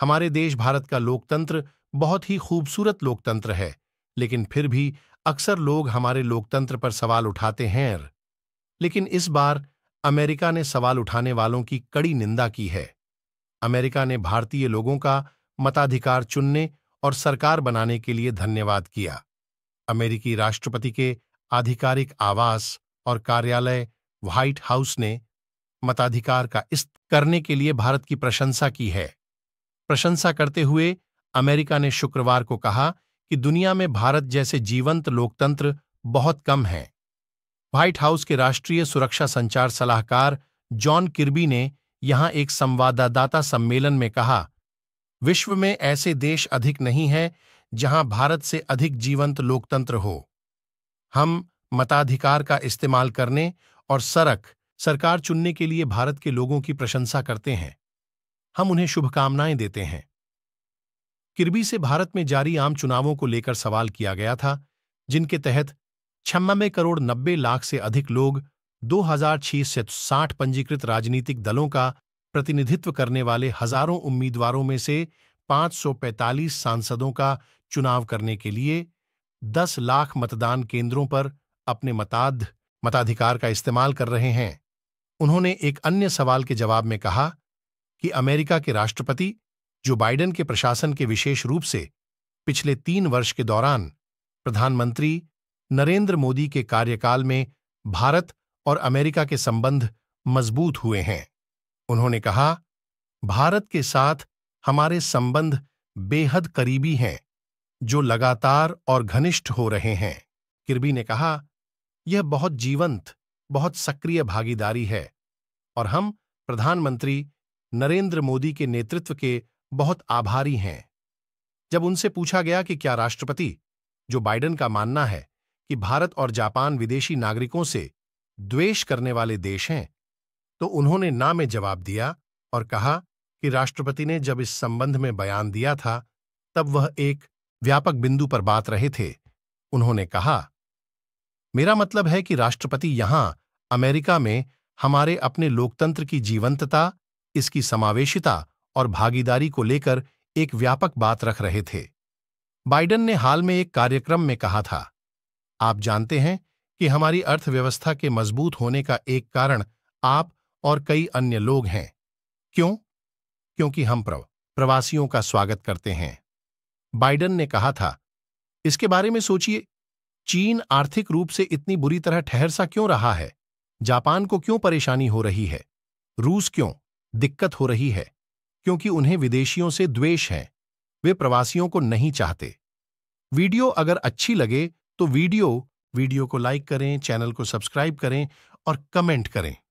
हमारे देश भारत का लोकतंत्र बहुत ही खूबसूरत लोकतंत्र है लेकिन फिर भी अक्सर लोग हमारे लोकतंत्र पर सवाल उठाते हैं लेकिन इस बार अमेरिका ने सवाल उठाने वालों की कड़ी निंदा की है अमेरिका ने भारतीय लोगों का मताधिकार चुनने और सरकार बनाने के लिए धन्यवाद किया अमेरिकी राष्ट्रपति के आधिकारिक आवास और कार्यालय व्हाइट हाउस ने मताधिकार का इस्त करने के लिए भारत की प्रशंसा की है प्रशंसा करते हुए अमेरिका ने शुक्रवार को कहा कि दुनिया में भारत जैसे जीवंत लोकतंत्र बहुत कम हैं व्हाइट हाउस के राष्ट्रीय सुरक्षा संचार सलाहकार जॉन किर्बी ने यहां एक संवाददाता सम्मेलन में कहा विश्व में ऐसे देश अधिक नहीं हैं जहां भारत से अधिक जीवंत लोकतंत्र हो हम मताधिकार का इस्तेमाल करने और सरक सरकार चुनने के लिए भारत के लोगों की प्रशंसा करते हैं हम उन्हें शुभकामनाएं देते हैं किरबी से भारत में जारी आम चुनावों को लेकर सवाल किया गया था जिनके तहत छम्बे करोड़ नब्बे लाख से अधिक लोग दो हजार छह से साठ पंजीकृत राजनीतिक दलों का प्रतिनिधित्व करने वाले हजारों उम्मीदवारों में से 545 सांसदों का चुनाव करने के लिए 10 लाख मतदान केंद्रों पर अपने मताध मताधिकार का इस्तेमाल कर रहे हैं उन्होंने एक अन्य सवाल के जवाब में कहा कि अमेरिका के राष्ट्रपति जो बाइडेन के प्रशासन के विशेष रूप से पिछले तीन वर्ष के दौरान प्रधानमंत्री नरेंद्र मोदी के कार्यकाल में भारत और अमेरिका के संबंध मजबूत हुए हैं उन्होंने कहा भारत के साथ हमारे संबंध बेहद करीबी हैं जो लगातार और घनिष्ठ हो रहे हैं किरबी ने कहा यह बहुत जीवंत बहुत सक्रिय भागीदारी है और हम प्रधानमंत्री नरेंद्र मोदी के नेतृत्व के बहुत आभारी हैं जब उनसे पूछा गया कि क्या राष्ट्रपति जो बाइडन का मानना है कि भारत और जापान विदेशी नागरिकों से द्वेष करने वाले देश हैं तो उन्होंने ना में जवाब दिया और कहा कि राष्ट्रपति ने जब इस संबंध में बयान दिया था तब वह एक व्यापक बिंदु पर बात रहे थे उन्होंने कहा मेरा मतलब है कि राष्ट्रपति यहां अमेरिका में हमारे अपने लोकतंत्र की जीवंतता इसकी समावेशिता और भागीदारी को लेकर एक व्यापक बात रख रहे थे बाइडन ने हाल में एक कार्यक्रम में कहा था आप जानते हैं कि हमारी अर्थव्यवस्था के मजबूत होने का एक कारण आप और कई अन्य लोग हैं क्यों क्योंकि हम प्रव प्रवासियों का स्वागत करते हैं बाइडन ने कहा था इसके बारे में सोचिए चीन आर्थिक रूप से इतनी बुरी तरह ठहर सा क्यों रहा है जापान को क्यों परेशानी हो रही है रूस क्यों दिक्कत हो रही है क्योंकि उन्हें विदेशियों से द्वेष है वे प्रवासियों को नहीं चाहते वीडियो अगर अच्छी लगे तो वीडियो वीडियो को लाइक करें चैनल को सब्सक्राइब करें और कमेंट करें